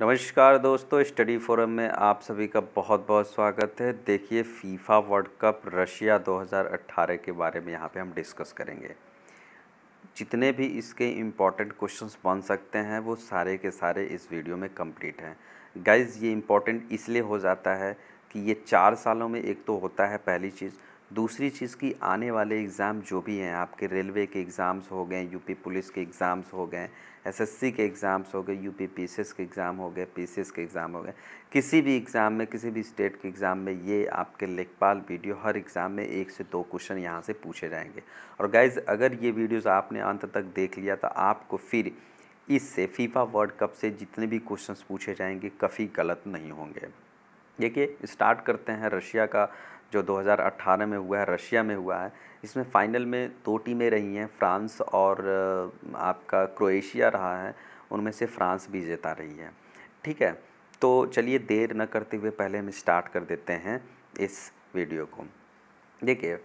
नमस्कार दोस्तों study forum में आप सभी का बहुत बहुत स्वागत है देखिए फीफा वर्ल्ड कप रशिया 2018 के बारे में यहाँ पे हम डिस्कस करेंगे जितने भी इसके इम्पॉर्टेंट क्वेश्चंस बन सकते हैं वो सारे के सारे इस वीडियो में कंप्लीट हैं गाइज ये इम्पॉर्टेंट इसलिए हो जाता है कि ये चार सालों में एक तो होता है पहली चीज़ दूसरी चीज़ की आने वाले एग्ज़ाम जो भी हैं आपके रेलवे के एग्ज़ाम्स हो गए यूपी पुलिस के एग्ज़ाम्स हो गए एसएससी के एग्ज़ाम्स हो गए यूपी पीसीएस के एग्ज़ाम हो गए पीसीएस के एग्ज़ाम हो गए किसी भी एग्ज़ाम में किसी भी स्टेट के एग्ज़ाम में ये आपके लेखपाल वीडियो हर एग्ज़ाम में एक से दो क्वेश्चन यहाँ से पूछे जाएंगे और गाइज़ अगर ये वीडियोज़ आपने अंत तक देख लिया तो आपको फिर इससे फीफा वर्ल्ड कप से जितने भी क्वेश्चंस पूछे जाएंगे काफ़ी गलत नहीं होंगे देखिए स्टार्ट करते हैं रशिया का जो 2018 में हुआ है रशिया में हुआ है इसमें फ़ाइनल में दो टीमें रही हैं फ्रांस और आपका क्रोएशिया रहा है उनमें से फ्रांस भी जेता रही है ठीक है तो चलिए देर न करते हुए पहले हम स्टार्ट कर देते हैं इस वीडियो को देखिए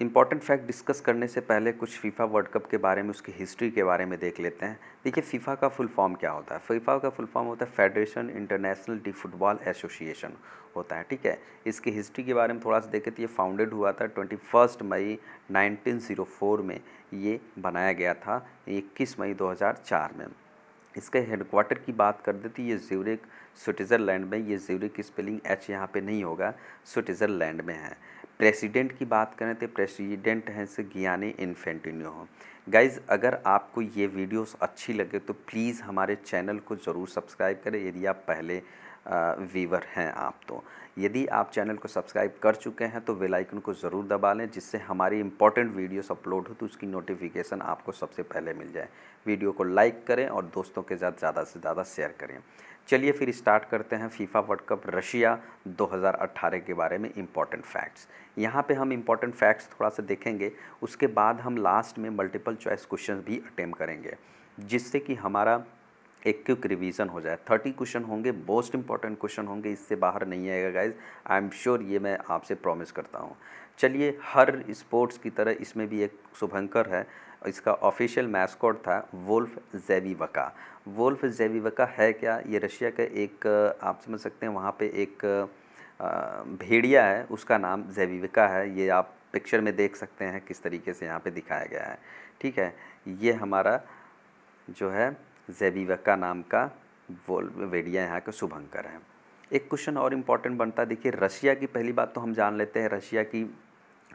इंपॉर्टेंट फैक्ट डिस्कस करने से पहले कुछ फीफा वर्ल्ड कप के बारे में उसकी हिस्ट्री के बारे में देख लेते हैं देखिए फीफा का फुल फॉर्म क्या होता है फीफा का फुल फॉर्म होता है Federation Internationale de Football Association होता है ठीक है इसकी हिस्ट्री के बारे में थोड़ा सा देखें तो ये फाउंडेड हुआ था ट्वेंटी फर्स्ट मई नाइनटीन जीरो फोर में ये बनाया गया था इक्कीस मई दो हज़ार चार में इसके हेडक्वार्टर की बात कर देती तो ये ज्यूरिक स्विट्ज़रलैंड में ये ज्यूरिक स्पेलिंग एच यहाँ पे नहीं होगा स्विट्ज़रलैंड में है प्रेसिडेंट की बात करें तो प्रेसिडेंट हैं से गियानी इन्फेंटिन्यो हो गाइज अगर आपको ये वीडियोस अच्छी लगे तो प्लीज़ हमारे चैनल को ज़रूर सब्सक्राइब करें यदि आप पहले वीवर हैं आप तो यदि आप चैनल को सब्सक्राइब कर चुके हैं तो बेल आइकन को ज़रूर दबा लें जिससे हमारी इंपॉर्टेंट वीडियोस अपलोड हो तो उसकी नोटिफिकेशन आपको सबसे पहले मिल जाए वीडियो को लाइक करें और दोस्तों के साथ ज़्यादा से ज़्यादा शेयर करें चलिए फिर स्टार्ट करते हैं फीफा वर्ल्ड कप रशिया 2018 के बारे में इम्पॉर्टेंट फैक्ट्स यहाँ पे हम इम्पॉर्टेंट फैक्ट्स थोड़ा सा देखेंगे उसके बाद हम लास्ट में मल्टीपल चॉइस क्वेश्चन भी अटेम्प करेंगे जिससे कि हमारा एक क्यूक रिविजन हो जाए थर्टी क्वेश्चन होंगे मोस्ट इंपॉर्टेंट क्वेश्चन होंगे इससे बाहर नहीं आएगा गाइज आई एम श्योर ये मैं आपसे प्रॉमिस करता हूँ चलिए हर स्पोर्ट्स की तरह इसमें भी एक शुभंकर है इसका ऑफिशियल मैस्कॉट था वोल्फ जेवीवका वोल्फ जेवीवका है क्या ये रशिया का एक आप समझ सकते हैं वहाँ पे एक भेड़िया है उसका नाम जेवीविका है ये आप पिक्चर में देख सकते हैं किस तरीके से यहाँ पे दिखाया गया है ठीक है ये हमारा जो है जेवीविका नाम का वोल्फ भेड़िया यहाँ का शुभंकर है एक क्वेश्चन और इम्पॉर्टेंट बनता देखिए रशिया की पहली बात तो हम जान लेते हैं रशिया की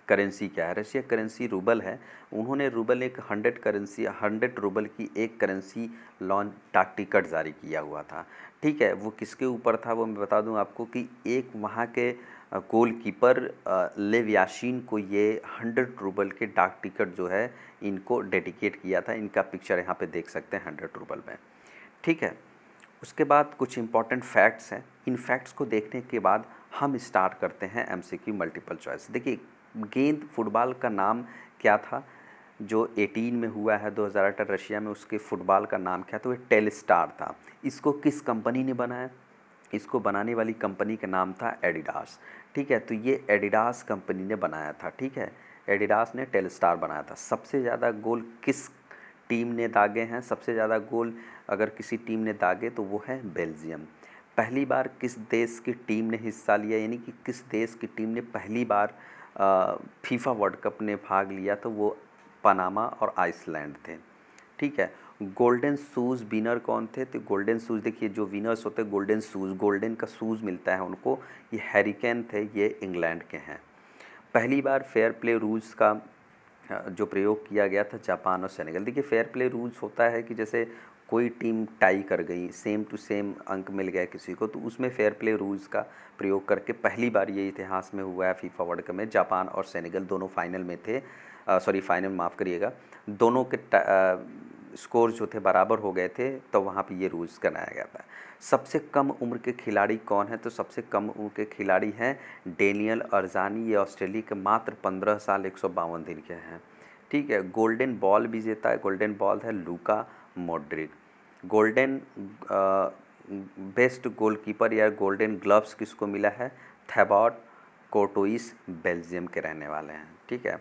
करेंसी क्या है रशिया करेंसी रूबल है उन्होंने रूबल एक हंड्रेड करेंसी हंड्रेड रूबल की एक करेंसी लॉन्च डाक टिकट जारी किया हुआ था ठीक है वो किसके ऊपर था वो मैं बता दूं आपको कि एक वहाँ के गोल कीपर लेव को ये हंड्रेड रूबल के डाक टिकट जो है इनको डेडिकेट किया था इनका पिक्चर यहाँ पर देख सकते हैं हंड्रेड रूबल में ठीक है उसके बाद कुछ इंपॉर्टेंट फैक्ट्स हैं इन फैक्ट्स को देखने के बाद हम स्टार्ट करते हैं एमसीक्यू मल्टीपल चॉइस देखिए गेंद फुटबॉल का नाम क्या था जो 18 में हुआ है 2008 रशिया में उसके फुटबॉल का नाम क्या था वो स्टार था इसको किस कंपनी ने बनाया इसको बनाने वाली कंपनी का नाम था एडिडास ठीक है तो ये एडिडास कंपनी ने बनाया था ठीक है एडिडास ने स्टार बनाया था सबसे ज़्यादा गोल किस टीम ने दागे हैं सबसे ज़्यादा गोल अगर किसी टीम ने दागे तो वो है बेल्जियम पहली बार किस देश की टीम ने हिस्सा लिया यानी कि किस देश की टीम ने पहली बार फीफा वर्ल्ड कप ने भाग लिया तो वो पनामा और आइसलैंड थे ठीक है गोल्डन शूज़ विनर कौन थे तो गोल्डन शूज़ देखिए जो विनर्स होते हैं गोल्डन शूज़ गोल्डन का शूज़ मिलता है उनको ये हैरिकेन थे ये इंग्लैंड के हैं पहली बार फेयर प्ले रूल्स का जो प्रयोग किया गया था जापान और सेनेगल देखिए फेयर प्ले रूल्स होता है कि जैसे कोई टीम टाई कर गई सेम टू सेम अंक मिल गया किसी को तो उसमें फेयर प्ले रूल्स का प्रयोग करके पहली बार ये इतिहास में हुआ है फीफा वर्ल्ड कप में जापान और सेनेगल दोनों फाइनल में थे सॉरी फाइनल माफ़ करिएगा दोनों के स्कोर जो थे बराबर हो गए थे तो वहाँ पे ये रूल्स बनाया गया था सबसे कम उम्र के खिलाड़ी कौन है तो सबसे कम उम्र के खिलाड़ी हैं डेनियल अरजानी ये ऑस्ट्रेलिया के मात्र पंद्रह साल एक दिन के हैं ठीक है गोल्डन बॉल भी जीता है गोल्डन बॉल है Luka Modric golden best goalkeeper या गोल्डन ग्लव्स किसको मिला है थैबॉट कोटोइस बेल्जियम के रहने वाले हैं ठीक है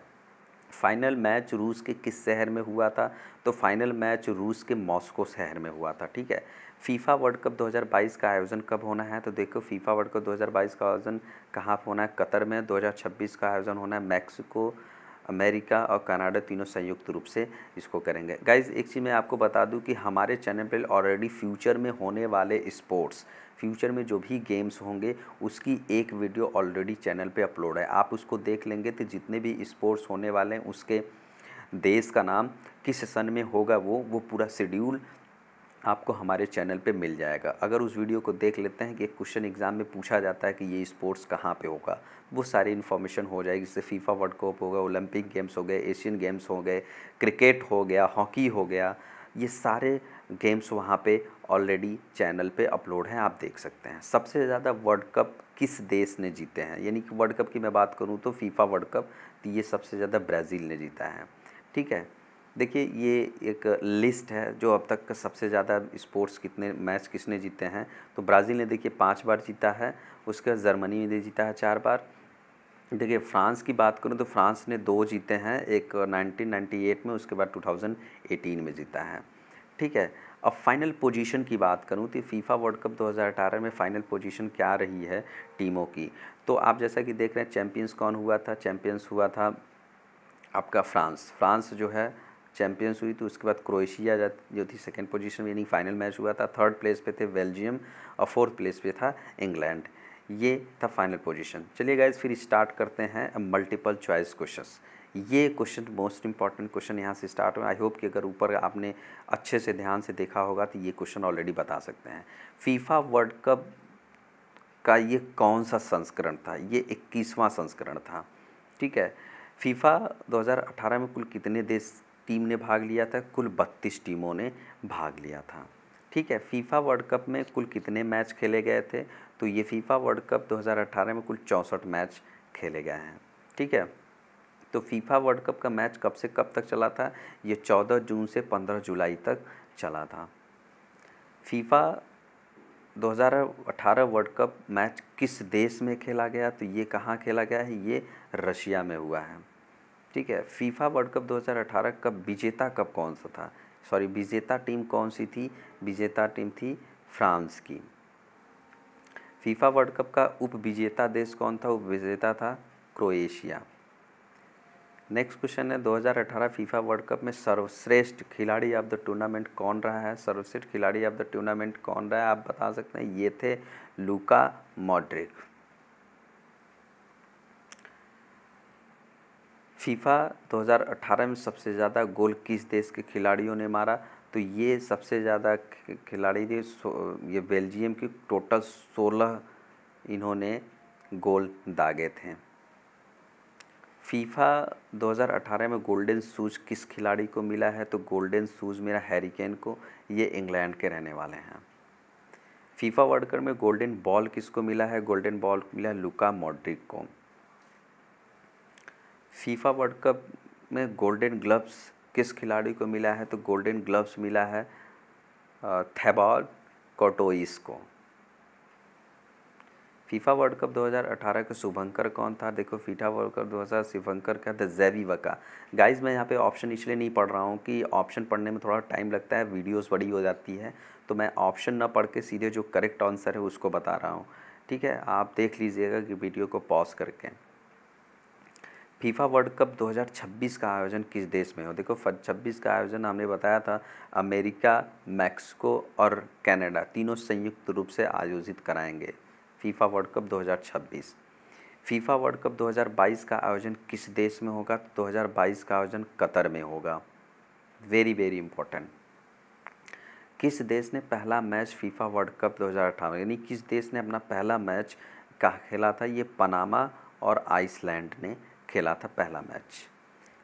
फाइनल मैच रूस के किस शहर में हुआ था तो फाइनल मैच रूस के मॉस्को शहर में हुआ था ठीक है फीफा वर्ल्ड कप 2022 का आयोजन कब होना है तो देखो फीफा वर्ल्ड कप 2022 का आयोजन कहाँ पर होना है कतर में 2026 का आयोजन होना है मैक्सिको अमेरिका और कनाडा तीनों संयुक्त रूप से इसको करेंगे गाइज एक चीज़ मैं आपको बता दूं कि हमारे चैनल पर ऑलरेडी फ्यूचर में होने वाले स्पोर्ट्स फ्यूचर में जो भी गेम्स होंगे उसकी एक वीडियो ऑलरेडी चैनल पे अपलोड है आप उसको देख लेंगे तो जितने भी स्पोर्ट्स होने वाले हैं उसके देश का नाम किस सन में होगा वो वो पूरा शेड्यूल आपको हमारे चैनल पे मिल जाएगा अगर उस वीडियो को देख लेते हैं कि एक क्वेश्चन एग्ज़ाम में पूछा जाता है कि ये स्पोर्ट्स कहाँ पे होगा वो सारी इन्फॉर्मेशन हो जाएगी जैसे फीफा वर्ल्ड कप होगा ओलंपिक गेम्स हो गए एशियन गेम्स हो गए क्रिकेट हो गया हॉकी हो गया ये सारे गेम्स वहाँ पर ऑलरेडी चैनल पर अपलोड हैं आप देख सकते हैं सबसे ज़्यादा वर्ल्ड कप किस देश ने जीते हैं यानी कि वर्ल्ड कप की मैं बात करूँ तो फीफा वर्ल्ड कप ये सबसे ज़्यादा ब्राज़ील ने जीता है ठीक है देखिए ये एक लिस्ट है जो अब तक सबसे ज़्यादा स्पोर्ट्स कितने मैच किसने जीते हैं तो ब्राज़ील ने देखिए पाँच बार जीता है उसके जर्मनी ने जीता है चार बार देखिए फ्रांस की बात करूँ तो फ्रांस ने दो जीते हैं एक 1998 में उसके बाद 2018 में जीता है ठीक है अब फाइनल पोजीशन की बात करूँ तो फीफा वर्ल्ड कप 2018 में फाइनल पोजीशन क्या रही है टीमों की तो आप जैसा कि देख रहे हैं चैम्पियंस कौन हुआ था चैम्पियंस हुआ था आपका फ्रांस फ्रांस जो है चैम्पियंस हुई तो उसके बाद क्रोएशिया जो थी सेकेंड पोजीशन में यानी फाइनल मैच हुआ था थर्ड प्लेस पे थे बेल्जियम और फोर्थ प्लेस पे था इंग्लैंड ये था फाइनल पोजीशन चलिए गाइज फिर स्टार्ट करते हैं मल्टीपल चॉइस क्वेश्चन ये क्वेश्चन मोस्ट इंपॉर्टेंट क्वेश्चन यहाँ से स्टार्ट हुआ आई होप कि अगर ऊपर आपने अच्छे से ध्यान से देखा होगा तो ये क्वेश्चन ऑलरेडी बता सकते हैं फीफा वर्ल्ड कप का ये कौन सा संस्करण था ये इक्कीसवां संस्करण था ठीक है फीफा 2018 में कुल कितने देश टीम ने भाग लिया था कुल बत्तीस टीमों ने भाग लिया था ठीक है फीफा वर्ल्ड कप में कुल कितने मैच खेले गए थे तो ये फीफा वर्ल्ड कप 2018 में कुल चौंसठ मैच खेले गए हैं ठीक है तो फीफा वर्ल्ड कप का मैच कब से कब तक चला था ये 14 जून से 15 जुलाई तक चला था फीफा 2018 वर्ल्ड कप मैच किस देश में खेला गया तो ये कहाँ खेला गया है ये रशिया में हुआ है ठीक है फीफा वर्ल्ड कप 2018 का विजेता कप कौन सा था सॉरी विजेता टीम कौन सी थी विजेता टीम थी फ्रांस की फीफा वर्ल्ड कप का उप विजेता देश कौन था उप विजेता था क्रोएशिया नेक्स्ट क्वेश्चन है 2018 फीफा वर्ल्ड कप में सर्वश्रेष्ठ खिलाड़ी ऑफ द टूर्नामेंट कौन रहा है सर्वश्रेष्ठ खिलाड़ी ऑफ द टूर्नामेंट कौन रहा है आप बता सकते हैं ये थे लुका मॉड्रिक फीफा 2018 में सबसे ज़्यादा गोल किस देश के खिलाड़ियों ने मारा तो ये सबसे ज़्यादा खिलाड़ी थे ये बेल्जियम के टोटल 16 इन्होंने गोल दागे थे फीफा 2018 में गोल्डन शूज किस खिलाड़ी को मिला है तो गोल्डन शूज मेरा हैरिकेन को ये इंग्लैंड के रहने वाले हैं फीफा वर्ल्ड कप में गोल्डन बॉल किसको मिला है गोल्डन बॉल मिला है लुका मॉड्रिक को फीफा वर्ल्ड कप में गोल्डन ग्लव्स किस खिलाड़ी को मिला है तो गोल्डन ग्लव्स मिला है थेबॉल कोटोइस को फीफा वर्ल्ड कप 2018 के शुभंकर कौन था देखो फीफा वर्ल्ड कप हज़ार शुभंकर का था जैवी वका गाइज मैं यहाँ पे ऑप्शन इसलिए नहीं पढ़ रहा हूँ कि ऑप्शन पढ़ने में थोड़ा टाइम लगता है वीडियोस बड़ी हो जाती है तो मैं ऑप्शन ना पढ़ के सीधे जो करेक्ट आंसर है उसको बता रहा हूँ ठीक है आप देख लीजिएगा कि वीडियो को पॉज करके फीफा वर्ल्ड कप 2026 का आयोजन किस देश में हो देखो 26 का आयोजन हमने बताया था अमेरिका मैक्सिको और कनाडा तीनों संयुक्त रूप से आयोजित कराएंगे FIFA World Cup 2026 FIFA World Cup 2022 का आयोजन किस देश में होगा तो 2022 का आयोजन कतर में होगा वेरी वेरी इंपॉर्टेंट किस देश ने पहला मैच फीफा वर्ल्ड कप दो यानी किस देश ने अपना पहला मैच कहा खेला था ये पनामा और आइसलैंड ने खेला था पहला मैच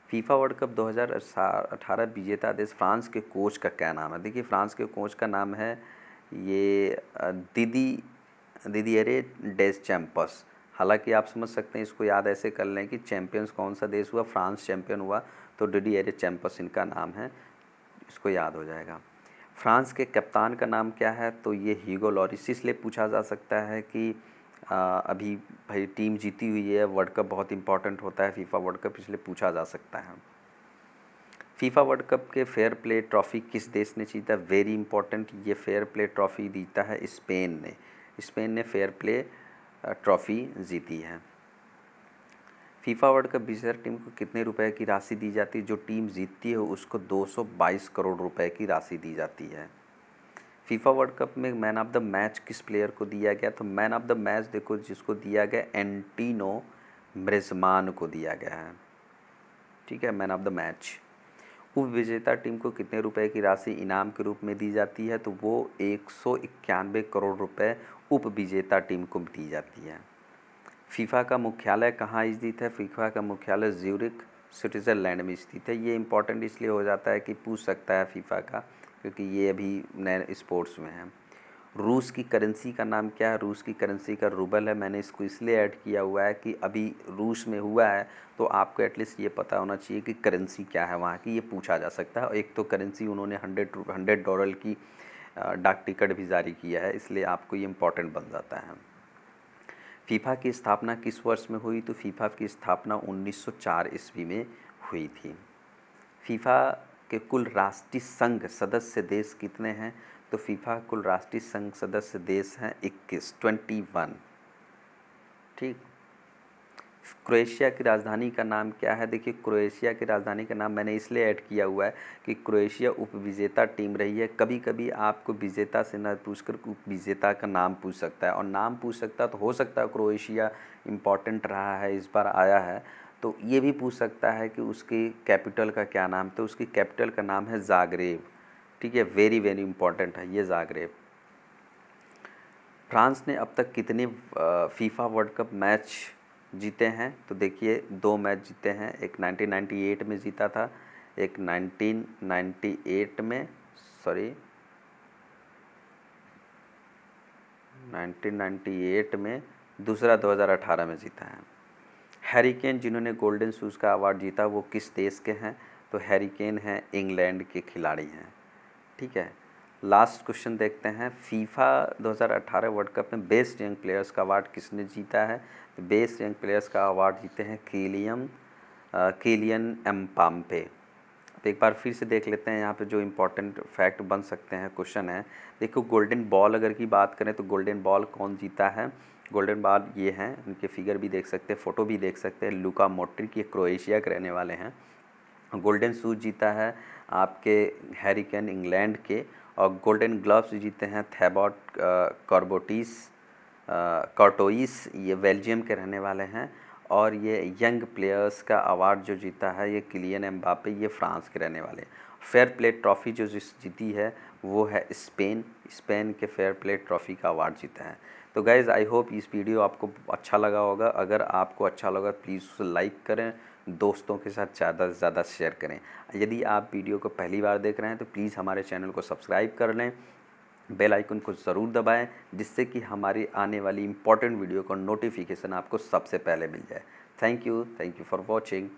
फीफा वर्ल्ड कप 2018 विजेता देश फ्रांस के कोच का क्या नाम है देखिए फ्रांस के कोच का नाम है ये दीदी दीदी अरे डेस चैम्पस हालांकि आप समझ सकते हैं इसको याद ऐसे कर लें कि चैम्पियंस कौन सा देश हुआ फ्रांस चैम्पियन हुआ तो डिडी एरे चैम्पस इनका नाम है इसको याद हो जाएगा फ्रांस के कप्तान का नाम क्या है तो ये हीगो लॉरिस इसलिए पूछा जा सकता है कि अभी भाई टीम जीती हुई है वर्ल्ड कप बहुत इंपॉर्टेंट होता है फीफा वर्ल्ड कप इसलिए पूछा जा सकता है फीफा वर्ल्ड कप के फेयर प्ले ट्रॉफ़ी किस देश ने जीता वेरी इंपॉर्टेंट ये फेयर प्ले ट्रॉफ़ी जीता है स्पेन ने स्पेन ने फेयर प्ले ट्रॉफ़ी जीती है फीफा वर्ल्ड कप विजेता टीम को कितने रुपए की राशि दी जाती है जो टीम जीतती है उसको 222 करोड़ रुपए की राशि दी जाती है फीफा वर्ल्ड कप में मैन ऑफ द मैच किस प्लेयर को दिया गया तो मैन ऑफ द मैच देखो जिसको दिया गया एंटीनो म्रेजमान को दिया गया है ठीक है मैन ऑफ द मैच उप विजेता टीम को कितने रुपए की राशि इनाम के रूप में दी जाती है तो वो एक करोड़ रुपए उप विजेता टीम को दी जाती है फीफा का मुख्यालय कहाँ स्थित है फीफा का मुख्यालय ज्यूरिक स्विट्ज़रलैंड में स्थित है ये इंपॉर्टेंट इसलिए हो जाता है कि पूछ सकता है फीफा का क्योंकि ये अभी नए स्पोर्ट्स में है रूस की करेंसी का नाम क्या है रूस की करेंसी का रूबल है मैंने इसको इसलिए ऐड किया हुआ है कि अभी रूस में हुआ है तो आपको एटलीस्ट ये पता होना चाहिए कि करेंसी क्या है वहाँ की ये पूछा जा सकता है एक तो करेंसी उन्होंने हंड्रेड हंड्रेड डॉलर की डाक टिकट भी जारी किया है इसलिए आपको ये इम्पोर्टेंट बन जाता है फीफा की स्थापना किस वर्ष में हुई तो फीफा की स्थापना 1904 ईस्वी में हुई थी फीफा के कुल राष्ट्रीय संघ सदस्य देश कितने हैं तो फीफा कुल राष्ट्रीय संघ सदस्य देश हैं इक्कीस ट्वेंटी वन ठीक क्रोएशिया की राजधानी का नाम क्या है देखिए क्रोएशिया की राजधानी का नाम मैंने इसलिए ऐड किया हुआ है कि क्रोएशिया उप विजेता टीम रही है कभी कभी आपको विजेता से न पूछ कर उप विजेता का नाम पूछ सकता है और नाम पूछ सकता है तो हो सकता है क्रोएशिया इम्पॉर्टेंट रहा है इस बार आया है तो ये भी पूछ सकता है कि उसकी कैपिटल का क्या नाम तो उसकी कैपिटल का नाम है जागरेब ठीक है वेरी वेरी इंपॉर्टेंट है ये जागरेब फ्रांस ने अब तक कितने फीफा वर्ल्ड कप मैच जीते हैं तो देखिए दो मैच जीते हैं एक 1998 में जीता था एक 1998 में सॉरी 1998 में दूसरा 2018 में जीता है हैरिकेन जिन्होंने गोल्डन शूज़ का अवार्ड जीता वो किस देश के हैं तो हैरिकेन हैं इंग्लैंड के खिलाड़ी हैं ठीक है लास्ट क्वेश्चन देखते हैं फीफा 2018 वर्ल्ड कप में बेस्ट यंग प्लेयर्स का अवार्ड किसने जीता है तो बेस्ट यंग प्लेयर्स का अवार्ड जीते हैं केलियम केलियन एम पाम्पे तो एक बार फिर से देख लेते हैं यहाँ पे जो इम्पोर्टेंट फैक्ट बन सकते हैं क्वेश्चन है देखो गोल्डन बॉल अगर की बात करें तो गोल्डन बॉल कौन जीता है गोल्डन बाल ये हैं उनके फिगर भी देख सकते हैं फ़ोटो भी देख सकते हैं लुका मोट्रिक ये क्रोएशिया के रहने वाले हैं गोल्डन शूज जीता है आपके हैरिकन इंग्लैंड के और गोल्डन ग्लव्स जीते हैं थेबॉट कॉर्बोटिस कॉटोइस ये बेल्जियम के रहने वाले हैं और ये यंग प्लेयर्स का अवार्ड जो जीता है ये क्लियन एम्बापे ये फ्रांस के रहने वाले फेयर प्ले ट्रॉफी जो जिस जीती है वो है स्पेन स्पेन के फेयर प्ले ट्रॉफ़ी का अवार्ड जीता है तो गाइज़ आई होप इस वीडियो आपको अच्छा लगा होगा अगर आपको अच्छा लगा प्लीज़ उसे लाइक करें दोस्तों के साथ ज़्यादा से ज़्यादा शेयर करें यदि आप वीडियो को पहली बार देख रहे हैं तो प्लीज़ हमारे चैनल को सब्सक्राइब कर लें बेल आइकन को ज़रूर दबाएं जिससे कि हमारी आने वाली इंपॉर्टेंट वीडियो का नोटिफिकेशन आपको सबसे पहले मिल जाए thank you thank you for watching